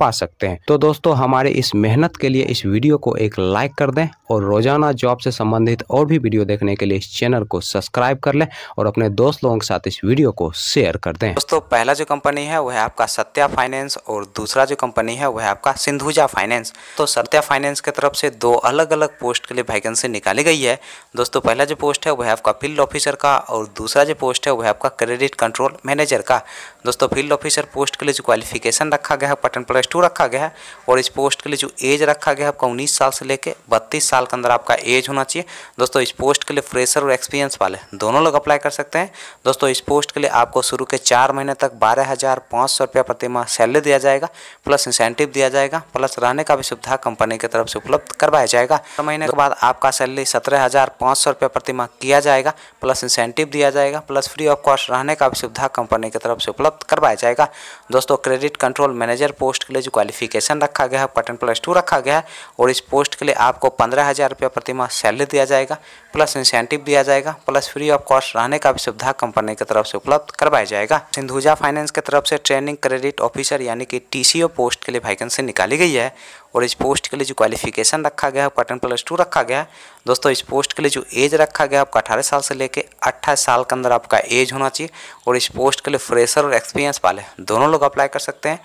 पा सकते हैं तो दोस्तों हमारे इस मेहनत के लिए इस वीडियो को एक लाइक कर दें और रोजाना जॉब से संबंधित और भी वीडियो देखने के लिए इस चैनल को सब्सक्राइब कर लें और अपने दोस्त लोगों के साथ इस वीडियो को शेयर कर दें दोस्तों पहला जो कंपनी है वह आपका सत्या फाइनेंस और दूसरा जो कंपनी है वह आपका सिंधुजा फाइनेंस तो सत्या फाइनेंस की तरफ से दो अलग अलग पोस्ट के लिए वैकेंसी निकाली गई है दोस्तों पहला जो पोस्ट है वह आपका फील्ड ऑफिसर का और दूसरा जो पोस्ट है वह आपका क्रेडिट कंट्रोल मैनेजर का दोस्तों फील्ड ऑफिसर पोस्ट के लिए जो क्वालिफिकेशन रखा गया है पटन प्लस टू रखा गया है और इस पोस्ट के लिए जो एज रखा गया है आपका उन्नीस साल से लेकर बत्तीस साल के अंदर आपका एज होना चाहिए दोस्तों इस पोस्ट के लिए फ्रेशर और एक्सपीरियंस वाले दोनों लोग अप्लाई कर सकते हैं दोस्तों इस पोस्ट के लिए आपको शुरू के चार महीने तक बारह हज़ार पाँच सौ रुपया प्रति माह सैलरी दिया जाएगा प्लस इंसेंटिव दिया जाएगा प्लस रहने का भी सुविधा कंपनी की तरफ से उपलब्ध करवाया जाएगा छः महीने के बाद आपका सैलरी सत्रह हज़ार पाँच सौ रुपया प्रति माह किया जाएगा प्लस इंसेंटिव दिया जाएगा प्लस फ्री ऑफ कॉस्ट रहने का भी सुविधा कंपनी की तरफ से उपलब्ध उपलब्ध करवाया जाएगा दोस्तों क्रेडिट कंट्रोल मैनेजर पोस्ट के लिए जो क्वालिफिकेशन रखा गया है पटन प्लस टू रखा गया है और इस पोस्ट के लिए आपको पंद्रह हज़ार रुपया प्रतिमाह सैलरी दिया जाएगा प्लस इंसेंटिव दिया जाएगा प्लस फ्री ऑफ कॉस्ट रहने का भी सुविधा कंपनी की तरफ से उपलब्ध करवाया जाएगा सिंधुजा फाइनेंस की तरफ से ट्रेनिंग क्रेडिट ऑफिसर यानी कि टी पोस्ट के लिए वैकेंसी निकाली गई है और इस पोस्ट के लिए जो क्वालिफिकेशन रखा गया है आपका टेन प्लस टू रखा गया है दोस्तों इस पोस्ट के लिए जो एज रखा गया आपका अठारह साल से लेकर अट्ठाईस साल के अंदर आपका एज होना चाहिए और इस पोस्ट के लिए फ्रेशर और एक्सपीरियंस वाले दोनों लोग अप्लाई कर सकते हैं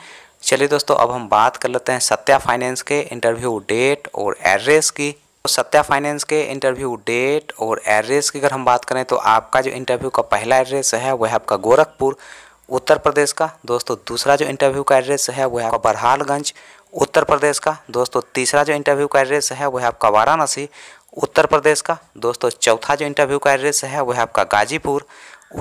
चलिए दोस्तों अब हम बात कर लेते हैं सत्या फाइनेंस के इंटरव्यू डेट और एड्रेस की तो सत्या फाइनेंस के इंटरव्यू डेट और एड्रेस की अगर हम बात करें तो आपका जो इंटरव्यू का पहला एड्रेस है वह आपका गोरखपुर उत्तर प्रदेश का दोस्तों दूसरा जो इंटरव्यू का एड्रेस है वह आपका बरहालगंज उत्तर प्रदेश का दोस्तों तीसरा जो इंटरव्यू का एड्रेस है वह आपका वाराणसी उत्तर प्रदेश का दोस्तों चौथा जो इंटरव्यू का एड्रेस है वह आपका गाजीपुर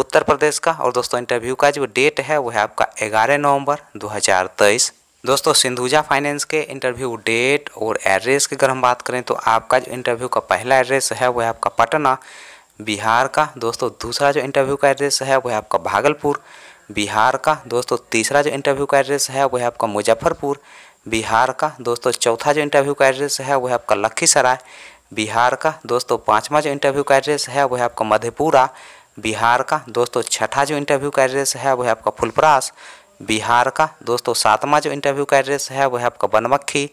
उत्तर प्रदेश का और दोस्तों इंटरव्यू का जो डेट है वह आपका 11 नवंबर 2023 दोस्तों सिंधुजा फाइनेंस के इंटरव्यू डेट और एड्रेस की अगर हम बात करें तो आपका जो इंटरव्यू का पहला एड्रेस है वह आपका पटना बिहार का दोस्तों दूसरा जो इंटरव्यू का एड्रेस है वह आपका भागलपुर बिहार का दोस्तों तीसरा जो इंटरव्यू का एड्रेस है वह है आपका मुजफ्फरपुर बिहार का दोस्तों चौथा जो इंटरव्यू का एड्रेस है वह है आपका लखीसराय बिहार का दोस्तों पाँचवा जो इंटरव्यू का एड्रेस है वह है आपका मधेपुरा बिहार का दोस्तों छठा जो इंटरव्यू का एड्रेस है वह है आपका फुलपरास बिहार का दोस्तों सातवां जो इंटरव्यू का एड्रेस है वह है आपका बनमक्खी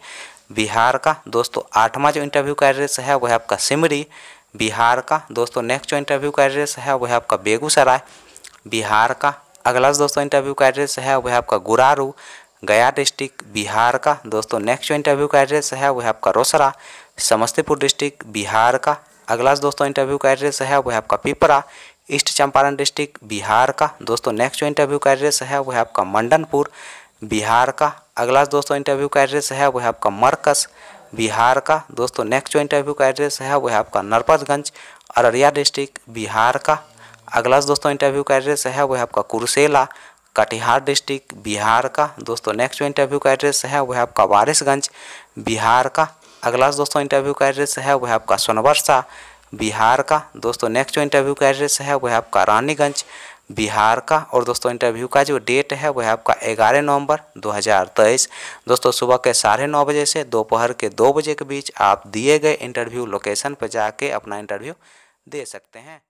बिहार का दोस्तों आठवां जो इंटरव्यू का एड्रेस है वह है आपका सिमरी बिहार का दोस्तों नेक्स्ट जो इंटरव्यू का एड्रेस है वह है आपका बेगूसराय बिहार का अगला दोस्तों इंटरव्यू का एड्रेस है वह आपका गुरारू गया डिस्ट्रिक्ट बिहार का दोस्तों नेक्स्ट जो इंटरव्यू का एड्रेस है वह आपका रोसरा समस्तीपुर डिस्ट्रिक्ट बिहार का अगला दोस्तों इंटरव्यू का एड्रेस है वह आपका पिपरा ईस्ट चंपारण डिस्ट्रिक्ट बिहार का दोस्तों नेक्स्ट जो इंटरव्यू का एड्रेस है वह आपका मंडनपुर बिहार का अगला दोस्तों इंटरव्यू का एड्रेस है वह आपका मरकस बिहार का दोस्तों नेक्स्ट जो इंटरव्यू का एड्रेस है वह आपका नरपतगंज अररिया डिस्ट्रिक्ट बिहार का अगला दोस्तों इंटरव्यू का एड्रेस है वह आपका कुरसेला कटिहार डिस्ट्रिक्ट बिहार का दोस्तों नेक्स्ट जो इंटरव्यू का एड्रेस है वह आपका वारिसगंज बिहार का अगला दोस्तों इंटरव्यू का एड्रेस है वह आपका सोनवर्षा बिहार का दोस्तों नेक्स्ट जो इंटरव्यू का एड्रेस है वह आपका रानीगंज बिहार का और दोस्तों इंटरव्यू का जो डेट है वह आपका 11 नवंबर 2023 दोस्तों सुबह के साढ़े नौ बजे से दोपहर के दो बजे के बीच आप दिए गए इंटरव्यू लोकेशन पर जाके अपना इंटरव्यू दे सकते हैं